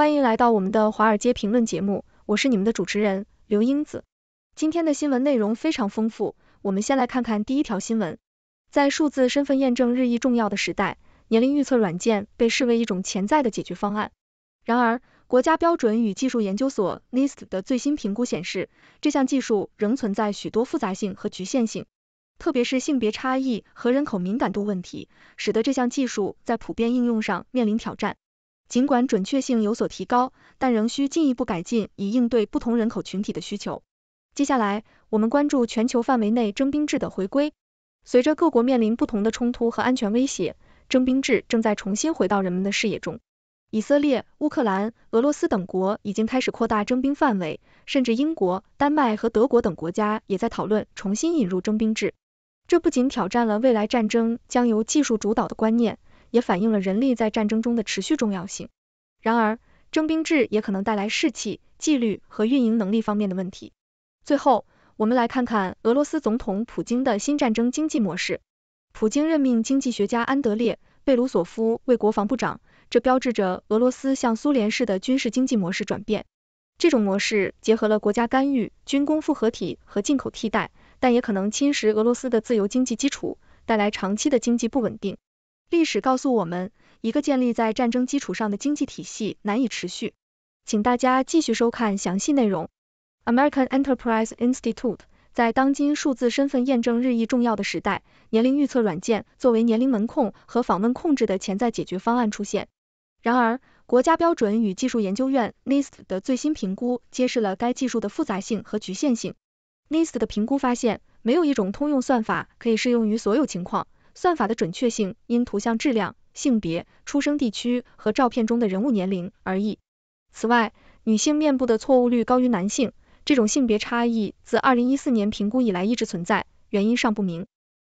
欢迎来到我们的华尔街评论节目，我是你们的主持人刘英子。今天的新闻内容非常丰富，我们先来看看第一条新闻。在数字身份验证日益重要的时代，年龄预测软件被视为一种潜在的解决方案。然而，国家标准与技术研究所 （NIST） 的最新评估显示，这项技术仍存在许多复杂性和局限性，特别是性别差异和人口敏感度问题，使得这项技术在普遍应用上面临挑战。尽管准确性有所提高，但仍需进一步改进以应对不同人口群体的需求。接下来，我们关注全球范围内征兵制的回归。随着各国面临不同的冲突和安全威胁，征兵制正在重新回到人们的视野中。以色列、乌克兰、俄罗斯等国已经开始扩大征兵范围，甚至英国、丹麦和德国等国家也在讨论重新引入征兵制。这不仅挑战了未来战争将由技术主导的观念。也反映了人力在战争中的持续重要性。然而，征兵制也可能带来士气、纪律和运营能力方面的问题。最后，我们来看看俄罗斯总统普京的新战争经济模式。普京任命经济学家安德烈·贝鲁索夫为国防部长，这标志着俄罗斯向苏联式的军事经济模式转变。这种模式结合了国家干预、军工复合体和进口替代，但也可能侵蚀俄罗斯的自由经济基础，带来长期的经济不稳定。历史告诉我们，一个建立在战争基础上的经济体系难以持续。请大家继续收看详细内容。American Enterprise Institute 在当今数字身份验证日益重要的时代，年龄预测软件作为年龄门控和访问控制的潜在解决方案出现。然而，国家标准与技术研究院 NIST 的最新评估揭示了该技术的复杂性和局限性。NIST 的评估发现，没有一种通用算法可以适用于所有情况。算法的准确性因图像质量、性别、出生地区和照片中的人物年龄而异。此外，女性面部的错误率高于男性，这种性别差异自2014年评估以来一直存在，原因尚不明。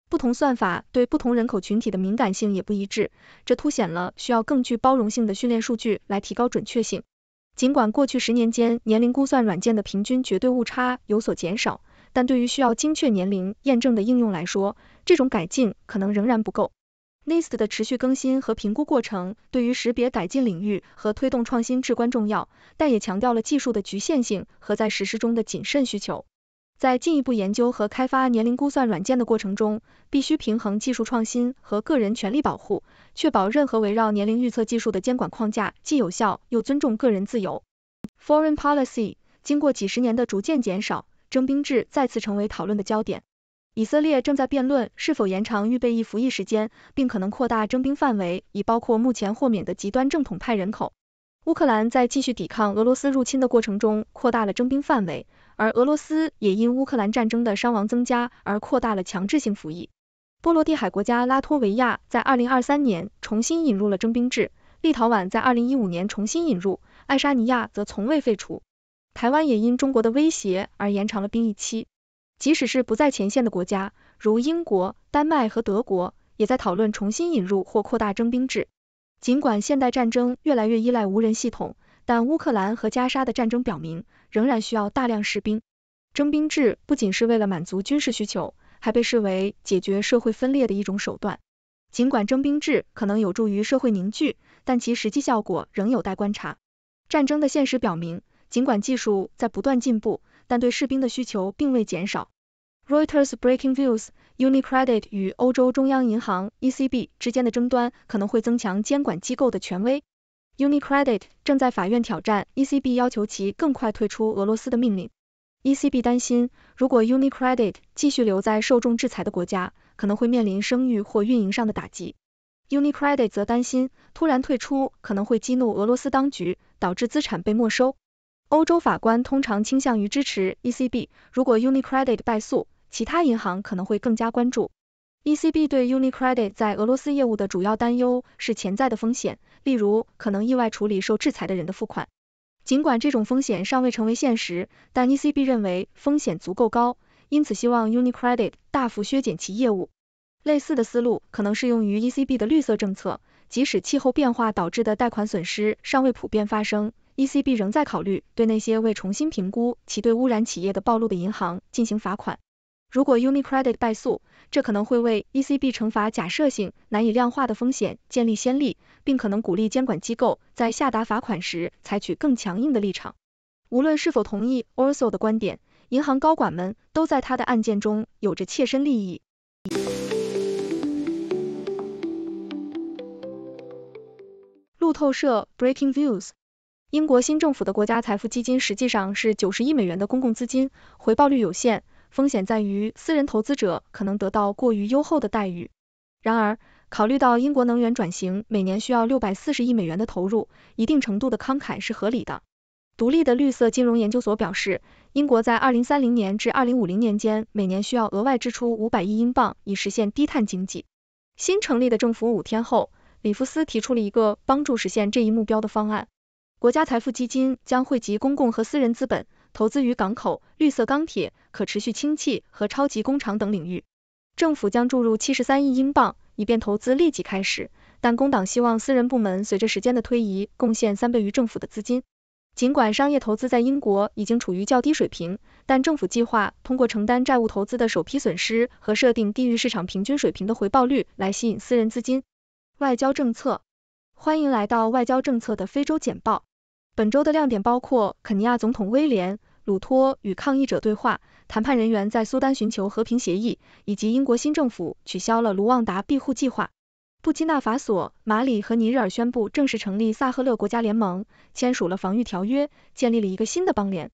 不同算法对不同人口群体的敏感性也不一致，这凸显了需要更具包容性的训练数据来提高准确性。尽管过去十年间，年龄估算软件的平均绝对误差有所减少。但对于需要精确年龄验证的应用来说，这种改进可能仍然不够。nist 的持续更新和评估过程对于识别改进领域和推动创新至关重要，但也强调了技术的局限性和在实施中的谨慎需求。在进一步研究和开发年龄估算软件的过程中，必须平衡技术创新和个人权利保护，确保任何围绕年龄预测技术的监管框架既有效又尊重个人自由。Foreign policy 经过几十年的逐渐减少。征兵制再次成为讨论的焦点。以色列正在辩论是否延长预备役服役时间，并可能扩大征兵范围，以包括目前豁免的极端正统派人口。乌克兰在继续抵抗俄罗斯入侵的过程中扩大了征兵范围，而俄罗斯也因乌克兰战争的伤亡增加而扩大了强制性服役。波罗的海国家拉脱维亚在二零二三年重新引入了征兵制，立陶宛在二零一五年重新引入，爱沙尼亚则从未废除。台湾也因中国的威胁而延长了兵役期。即使是不在前线的国家，如英国、丹麦和德国，也在讨论重新引入或扩大征兵制。尽管现代战争越来越依赖无人系统，但乌克兰和加沙的战争表明，仍然需要大量士兵。征兵制不仅是为了满足军事需求，还被视为解决社会分裂的一种手段。尽管征兵制可能有助于社会凝聚，但其实际效果仍有待观察。战争的现实表明。尽管技术在不断进步，但对士兵的需求并未减少。Reuters breaking news，UniCredit 与欧洲中央银行 （ECB） 之间的争端可能会增强监管机构的权威。UniCredit 正在法院挑战 ECB 要求其更快退出俄罗斯的命令。ECB 担心，如果 UniCredit 继续留在受重制裁的国家，可能会面临声誉或运营上的打击。UniCredit 则担心，突然退出可能会激怒俄罗斯当局，导致资产被没收。欧洲法官通常倾向于支持 ECB。如果 UniCredit 败诉，其他银行可能会更加关注 ECB 对 UniCredit 在俄罗斯业务的主要担忧是潜在的风险，例如可能意外处理受制裁的人的付款。尽管这种风险尚未成为现实，但 ECB 认为风险足够高，因此希望 UniCredit 大幅削减其业务。类似的思路可能适用于 ECB 的绿色政策。即使气候变化导致的贷款损失尚未普遍发生，ECB 仍在考虑对那些未重新评估其对污染企业的暴露的银行进行罚款。如果 UniCredit 败诉，这可能会为 ECB 惩罚假设性、难以量化的风险建立先例，并可能鼓励监管机构在下达罚款时采取更强硬的立场。无论是否同意 Orso 的观点，银行高管们都在他的案件中有着切身利益。透社 Breaking Views。英国新政府的国家财富基金实际上是九十亿美元的公共资金，回报率有限，风险在于私人投资者可能得到过于优厚的待遇。然而，考虑到英国能源转型每年需要六百四十亿美元的投入，一定程度的慷慨是合理的。独立的绿色金融研究所表示，英国在二零三零年至二零五零年间每年需要额外支出五百亿英镑以实现低碳经济。新成立的政府五天后。里夫斯提出了一个帮助实现这一目标的方案：国家财富基金将汇集公共和私人资本，投资于港口、绿色钢铁、可持续氢气和超级工厂等领域。政府将注入七十三亿英镑，以便投资立即开始，但工党希望私人部门随着时间的推移贡献三倍于政府的资金。尽管商业投资在英国已经处于较低水平，但政府计划通过承担债务投资的首批损失和设定低于市场平均水平的回报率来吸引私人资金。外交政策，欢迎来到外交政策的非洲简报。本周的亮点包括肯尼亚总统威廉·鲁托与抗议者对话，谈判人员在苏丹寻求和平协议，以及英国新政府取消了卢旺达庇护计划。布基纳法索、马里和尼日尔宣布正式成立萨赫勒国家联盟，签署了防御条约，建立了一个新的邦联。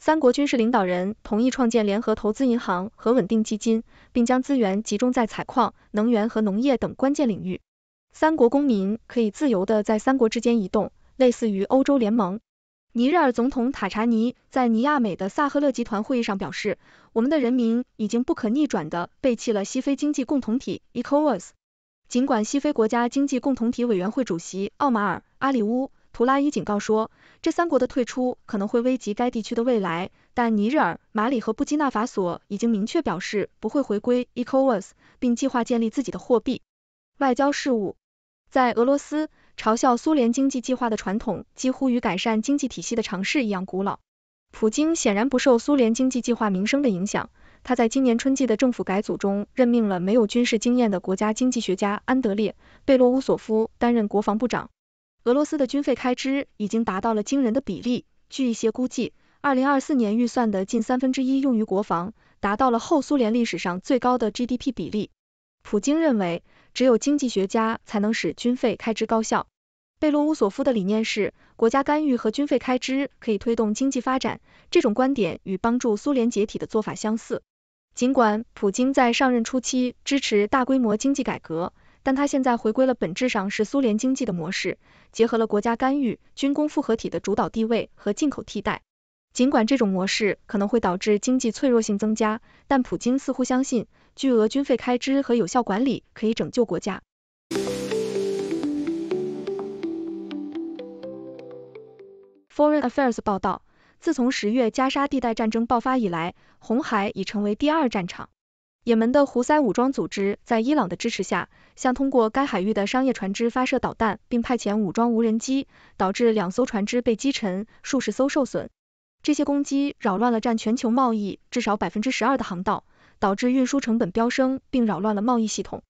三国军事领导人同意创建联合投资银行和稳定基金，并将资源集中在采矿、能源和农业等关键领域。三国公民可以自由的在三国之间移动，类似于欧洲联盟。尼日尔总统塔查尼在尼亚美的萨赫勒集团会议上表示，我们的人民已经不可逆转地背弃了西非经济共同体 （Ecoas） w。尽管西非国家经济共同体委员会主席奥马尔·阿里乌·图拉伊警告说，这三国的退出可能会危及该地区的未来，但尼日尔、马里和布基纳法索已经明确表示不会回归 Ecoas，w 并计划建立自己的货币。外交事务。在俄罗斯，嘲笑苏联经济计划的传统几乎与改善经济体系的尝试一样古老。普京显然不受苏联经济计划名声的影响，他在今年春季的政府改组中任命了没有军事经验的国家经济学家安德烈·贝洛乌索夫担任国防部长。俄罗斯的军费开支已经达到了惊人的比例，据一些估计，2024年预算的近三分之一用于国防，达到了后苏联历史上最高的 GDP 比例。普京认为。只有经济学家才能使军费开支高效。贝洛乌索夫的理念是，国家干预和军费开支可以推动经济发展。这种观点与帮助苏联解体的做法相似。尽管普京在上任初期支持大规模经济改革，但他现在回归了本质上是苏联经济的模式，结合了国家干预、军工复合体的主导地位和进口替代。尽管这种模式可能会导致经济脆弱性增加，但普京似乎相信。巨额军费开支和有效管理可以拯救国家。Foreign Affairs 报道，自从十月加沙地带战争爆发以来，红海已成为第二战场。也门的胡塞武装组织在伊朗的支持下，向通过该海域的商业船只发射导弹，并派遣武装无人机，导致两艘船只被击沉，数十艘受损。这些攻击扰乱了占全球贸易至少百分之十二的航道。导致运输成本飙升，并扰乱了贸易系统。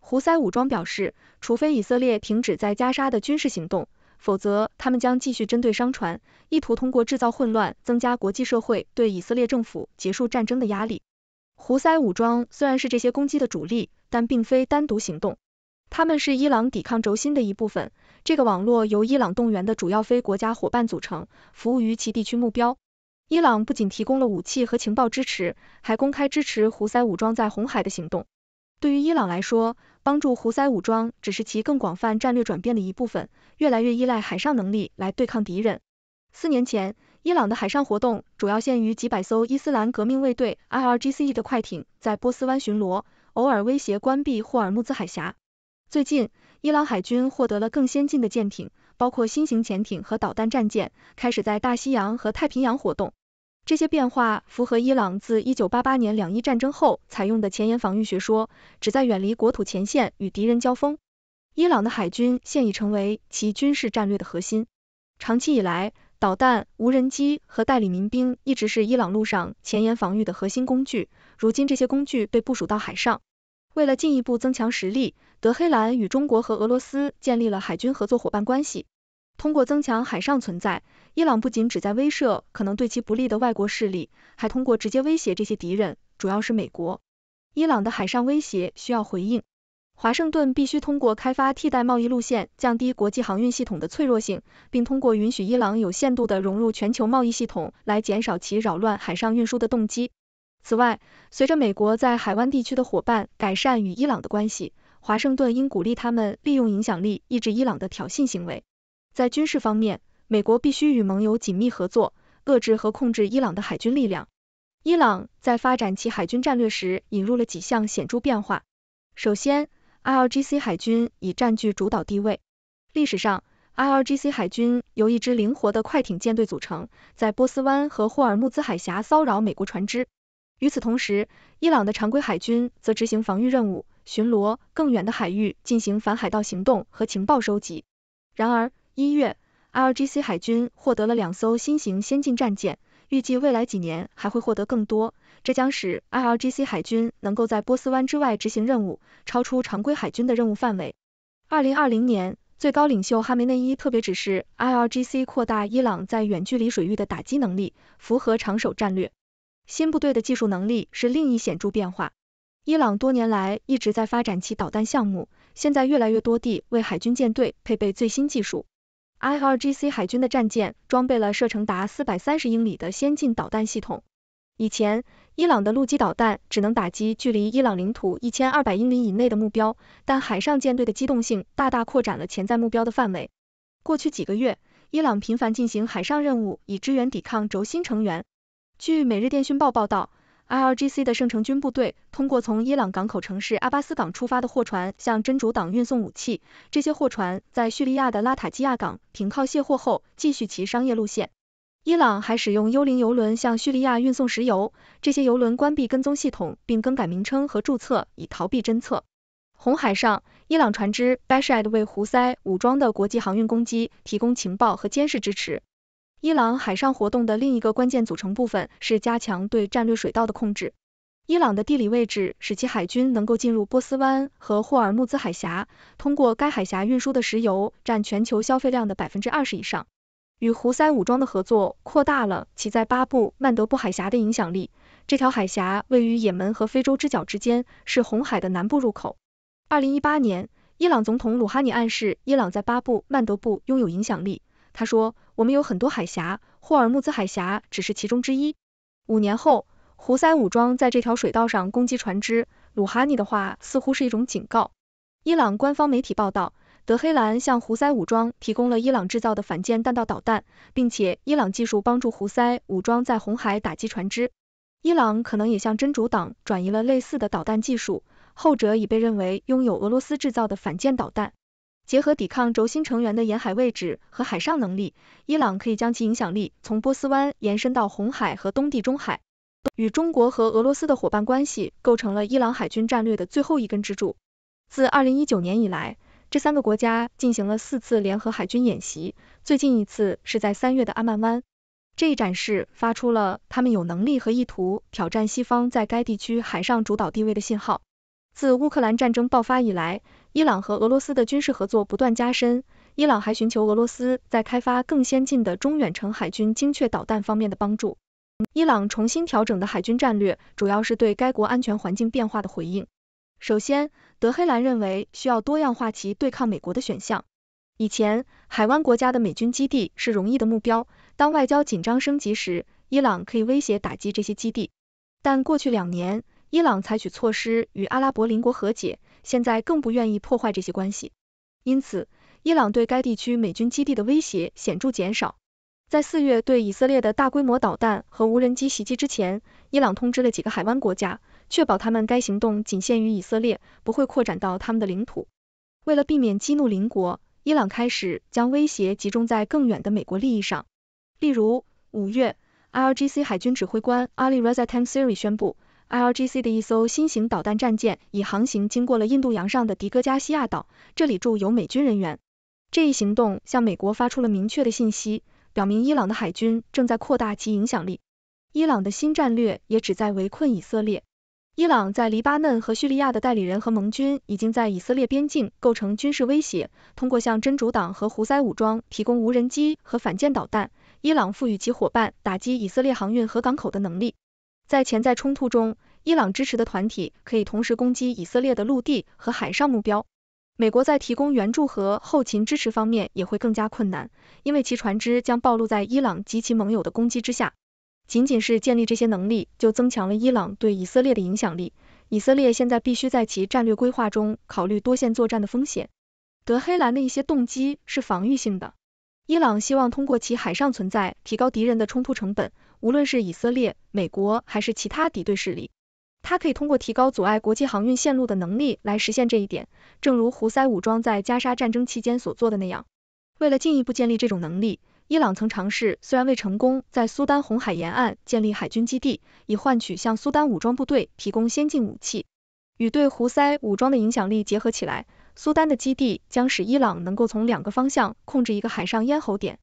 胡塞武装表示，除非以色列停止在加沙的军事行动，否则他们将继续针对商船，意图通过制造混乱增加国际社会对以色列政府结束战争的压力。胡塞武装虽然是这些攻击的主力，但并非单独行动，他们是伊朗抵抗轴心的一部分。这个网络由伊朗动员的主要非国家伙伴组成，服务于其地区目标。伊朗不仅提供了武器和情报支持，还公开支持胡塞武装在红海的行动。对于伊朗来说，帮助胡塞武装只是其更广泛战略转变的一部分，越来越依赖海上能力来对抗敌人。四年前，伊朗的海上活动主要限于几百艘伊斯兰革命卫队 （IRGC） 的快艇在波斯湾巡逻，偶尔威胁关闭霍尔木兹海峡。最近，伊朗海军获得了更先进的舰艇，包括新型潜艇和导弹战舰，开始在大西洋和太平洋活动。这些变化符合伊朗自一九八八年两伊战争后采用的前沿防御学说，旨在远离国土前线与敌人交锋。伊朗的海军现已成为其军事战略的核心。长期以来，导弹、无人机和代理民兵一直是伊朗陆上前沿防御的核心工具。如今，这些工具被部署到海上。为了进一步增强实力，德黑兰与中国和俄罗斯建立了海军合作伙伴关系。通过增强海上存在，伊朗不仅旨在威慑可能对其不利的外国势力，还通过直接威胁这些敌人，主要是美国。伊朗的海上威胁需要回应，华盛顿必须通过开发替代贸易路线，降低国际航运系统的脆弱性，并通过允许伊朗有限度的融入全球贸易系统来减少其扰乱海上运输的动机。此外，随着美国在海湾地区的伙伴改善与伊朗的关系，华盛顿应鼓励他们利用影响力抑制伊朗的挑衅行为。在军事方面，美国必须与盟友紧密合作，遏制和控制伊朗的海军力量。伊朗在发展其海军战略时引入了几项显著变化。首先，IRGC 海军已占据主导地位。历史上，IRGC 海军由一支灵活的快艇舰队组成，在波斯湾和霍尔木兹海峡骚扰美国船只。与此同时，伊朗的常规海军则执行防御任务、巡逻更远的海域、进行反海盗行动和情报收集。然而，一月，IRGC 海军获得了两艘新型先进战舰，预计未来几年还会获得更多，这将使 IRGC 海军能够在波斯湾之外执行任务，超出常规海军的任务范围。二零二零年，最高领袖哈梅内伊特别指示 IRGC 扩大伊朗在远距离水域的打击能力，符合长手战略。新部队的技术能力是另一显著变化。伊朗多年来一直在发展其导弹项目，现在越来越多地为海军舰队配备最新技术。IRGC 海军的战舰装备了射程达430英里的先进导弹系统。以前，伊朗的陆基导弹只能打击距离伊朗领土1200英里以内的目标，但海上舰队的机动性大大扩展了潜在目标的范围。过去几个月，伊朗频繁进行海上任务以支援抵抗轴心成员。据《每日电讯报》报道。IRGC 的圣城军部队通过从伊朗港口城市阿巴斯港出发的货船向真主党运送武器。这些货船在叙利亚的拉塔基亚港停靠卸货后，继续其商业路线。伊朗还使用幽灵油轮向叙利亚运送石油。这些油轮关闭跟踪系统，并更改名称和注册，以逃避侦测。红海上，伊朗船只 b a s h i d 为胡塞武装的国际航运攻击提供情报和监视支持。伊朗海上活动的另一个关键组成部分是加强对战略水道的控制。伊朗的地理位置使其海军能够进入波斯湾和霍尔木兹海峡，通过该海峡运输的石油占全球消费量的百分之二十以上。与胡塞武装的合作扩大了其在巴布曼德布海峡的影响力。这条海峡位于也门和非洲之角之间，是红海的南部入口。二零一八年，伊朗总统鲁哈尼暗示伊朗在巴布曼德布拥有影响力。他说，我们有很多海峡，霍尔木兹海峡只是其中之一。五年后，胡塞武装在这条水道上攻击船只，鲁哈尼的话似乎是一种警告。伊朗官方媒体报道，德黑兰向胡塞武装提供了伊朗制造的反舰弹道导弹，并且伊朗技术帮助胡塞武装在红海打击船只。伊朗可能也向真主党转移了类似的导弹技术，后者已被认为拥有俄罗斯制造的反舰导弹。结合抵抗轴心成员的沿海位置和海上能力，伊朗可以将其影响力从波斯湾延伸到红海和东地中海。与中国和俄罗斯的伙伴关系构成了伊朗海军战略的最后一根支柱。自2019年以来，这三个国家进行了四次联合海军演习，最近一次是在三月的阿曼湾。这一展示发出了他们有能力和意图挑战西方在该地区海上主导地位的信号。自乌克兰战争爆发以来，伊朗和俄罗斯的军事合作不断加深，伊朗还寻求俄罗斯在开发更先进的中远程海军精确导弹方面的帮助。伊朗重新调整的海军战略主要是对该国安全环境变化的回应。首先，德黑兰认为需要多样化其对抗美国的选项。以前，海湾国家的美军基地是容易的目标，当外交紧张升级时，伊朗可以威胁打击这些基地。但过去两年，伊朗采取措施与阿拉伯邻国和解。现在更不愿意破坏这些关系，因此，伊朗对该地区美军基地的威胁显著减少。在四月对以色列的大规模导弹和无人机袭击之前，伊朗通知了几个海湾国家，确保他们该行动仅限于以色列，不会扩展到他们的领土。为了避免激怒邻国，伊朗开始将威胁集中在更远的美国利益上。例如，五月，RGC 海军指挥官阿 i Razatam Siri 宣布。i l g c 的一艘新型导弹战舰已航行经过了印度洋上的迪戈加西亚岛，这里驻有美军人员。这一行动向美国发出了明确的信息，表明伊朗的海军正在扩大其影响力。伊朗的新战略也旨在围困以色列。伊朗在黎巴嫩和叙利亚的代理人和盟军已经在以色列边境构成军事威胁。通过向真主党和胡塞武装提供无人机和反舰导弹，伊朗赋予其伙伴打击以色列航运和港口的能力。在潜在冲突中，伊朗支持的团体可以同时攻击以色列的陆地和海上目标。美国在提供援助和后勤支持方面也会更加困难，因为其船只将暴露在伊朗及其盟友的攻击之下。仅仅是建立这些能力，就增强了伊朗对以色列的影响力。以色列现在必须在其战略规划中考虑多线作战的风险。德黑兰的一些动机是防御性的，伊朗希望通过其海上存在提高敌人的冲突成本。无论是以色列、美国还是其他敌对势力，它可以通过提高阻碍国际航运线路的能力来实现这一点，正如胡塞武装在加沙战争期间所做的那样。为了进一步建立这种能力，伊朗曾尝试，虽然未成功，在苏丹红海沿岸建立海军基地，以换取向苏丹武装部队提供先进武器。与对胡塞武装的影响力结合起来，苏丹的基地将使伊朗能够从两个方向控制一个海上咽喉点。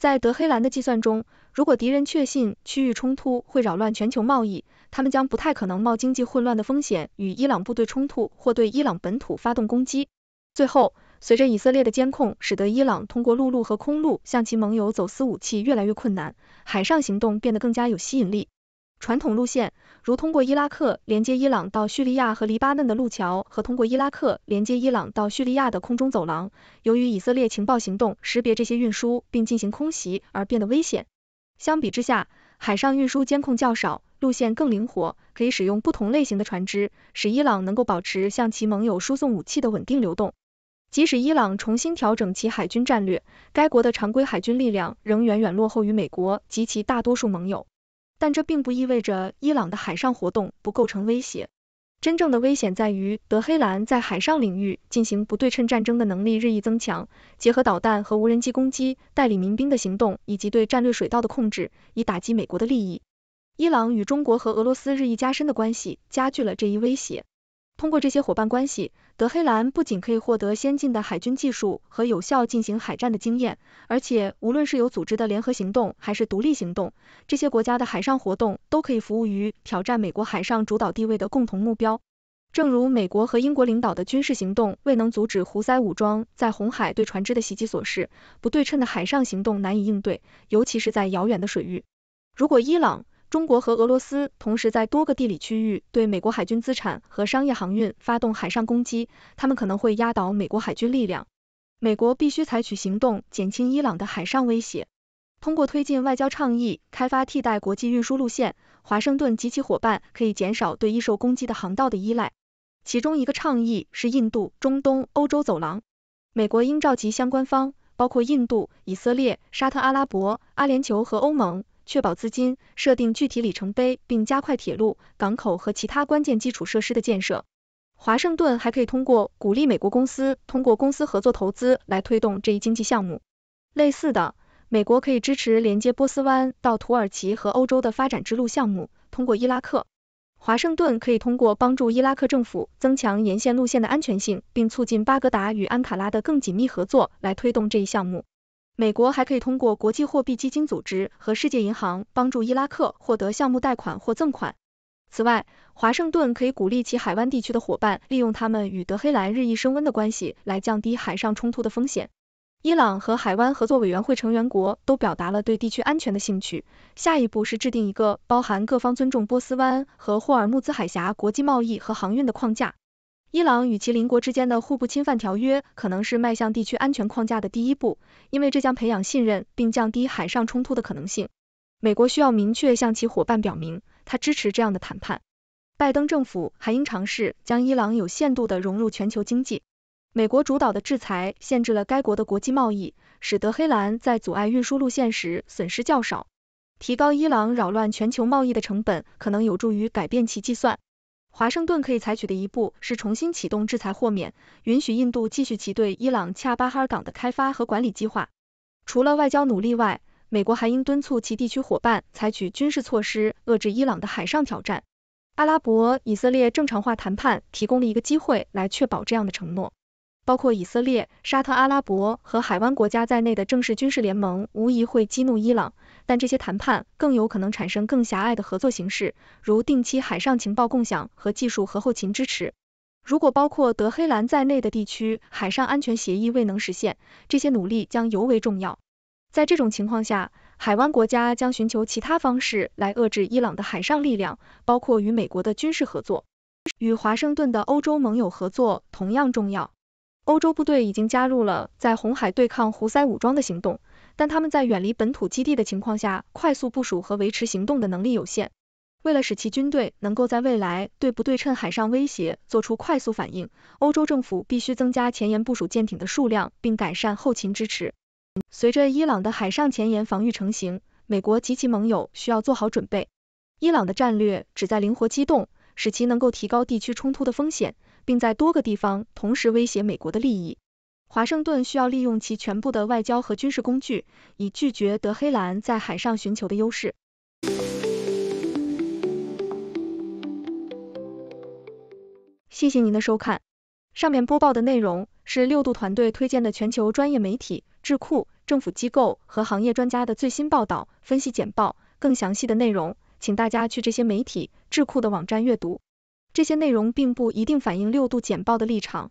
在德黑兰的计算中，如果敌人确信区域冲突会扰乱全球贸易，他们将不太可能冒经济混乱的风险与伊朗部队冲突或对伊朗本土发动攻击。最后，随着以色列的监控使得伊朗通过陆路和空路向其盟友走私武器越来越困难，海上行动变得更加有吸引力。传统路线，如通过伊拉克连接伊朗到叙利亚和黎巴嫩的路桥和通过伊拉克连接伊朗到叙利亚的空中走廊，由于以色列情报行动识别这些运输并进行空袭而变得危险。相比之下，海上运输监控较少，路线更灵活，可以使用不同类型的船只，使伊朗能够保持向其盟友输送武器的稳定流动。即使伊朗重新调整其海军战略，该国的常规海军力量仍远远落后于美国及其大多数盟友。但这并不意味着伊朗的海上活动不构成威胁。真正的危险在于德黑兰在海上领域进行不对称战争的能力日益增强，结合导弹和无人机攻击、代理民兵的行动以及对战略水道的控制，以打击美国的利益。伊朗与中国和俄罗斯日益加深的关系加剧了这一威胁。通过这些伙伴关系，德黑兰不仅可以获得先进的海军技术和有效进行海战的经验，而且无论是有组织的联合行动还是独立行动，这些国家的海上活动都可以服务于挑战美国海上主导地位的共同目标。正如美国和英国领导的军事行动未能阻止胡塞武装在红海对船只的袭击所示，不对称的海上行动难以应对，尤其是在遥远的水域。如果伊朗中国和俄罗斯同时在多个地理区域对美国海军资产和商业航运发动海上攻击，他们可能会压倒美国海军力量。美国必须采取行动减轻伊朗的海上威胁，通过推进外交倡议、开发替代国际运输路线，华盛顿及其伙伴可以减少对易受攻击的航道的依赖。其中一个倡议是印度中东欧洲走廊，美国应召集相关方，包括印度、以色列、沙特阿拉伯、阿联酋和欧盟。确保资金，设定具体里程碑，并加快铁路、港口和其他关键基础设施的建设。华盛顿还可以通过鼓励美国公司通过公司合作投资来推动这一经济项目。类似的，美国可以支持连接波斯湾到土耳其和欧洲的发展之路项目，通过伊拉克。华盛顿可以通过帮助伊拉克政府增强沿线路线的安全性，并促进巴格达与安卡拉的更紧密合作来推动这一项目。美国还可以通过国际货币基金组织和世界银行帮助伊拉克获得项目贷款或赠款。此外，华盛顿可以鼓励其海湾地区的伙伴利用他们与德黑兰日益升温的关系来降低海上冲突的风险。伊朗和海湾合作委员会成员国都表达了对地区安全的兴趣。下一步是制定一个包含各方尊重波斯湾和霍尔木兹海峡国际贸易和航运的框架。伊朗与其邻国之间的互不侵犯条约可能是迈向地区安全框架的第一步，因为这将培养信任并降低海上冲突的可能性。美国需要明确向其伙伴表明，他支持这样的谈判。拜登政府还应尝试将伊朗有限度地融入全球经济。美国主导的制裁限制了该国的国际贸易，使得黑兰在阻碍运输路线时损失较少。提高伊朗扰乱全球贸易的成本，可能有助于改变其计算。华盛顿可以采取的一步是重新启动制裁豁免，允许印度继续其对伊朗恰巴哈尔港的开发和管理计划。除了外交努力外，美国还应敦促其地区伙伴采取军事措施遏制伊朗的海上挑战。阿拉伯以色列正常化谈判提供了一个机会来确保这样的承诺。包括以色列、沙特阿拉伯和海湾国家在内的正式军事联盟无疑会激怒伊朗。但这些谈判更有可能产生更狭隘的合作形式，如定期海上情报共享和技术和后勤支持。如果包括德黑兰在内的地区海上安全协议未能实现，这些努力将尤为重要。在这种情况下，海湾国家将寻求其他方式来遏制伊朗的海上力量，包括与美国的军事合作，与华盛顿的欧洲盟友合作同样重要。欧洲部队已经加入了在红海对抗胡塞武装的行动。但他们在远离本土基地的情况下，快速部署和维持行动的能力有限。为了使其军队能够在未来对不对称海上威胁做出快速反应，欧洲政府必须增加前沿部署舰艇的数量，并改善后勤支持。随着伊朗的海上前沿防御成型，美国及其盟友需要做好准备。伊朗的战略旨在灵活机动，使其能够提高地区冲突的风险，并在多个地方同时威胁美国的利益。华盛顿需要利用其全部的外交和军事工具，以拒绝德黑兰在海上寻求的优势。谢谢您的收看，上面播报的内容是六度团队推荐的全球专业媒体、智库、政府机构和行业专家的最新报道、分析简报。更详细的内容，请大家去这些媒体、智库的网站阅读。这些内容并不一定反映六度简报的立场。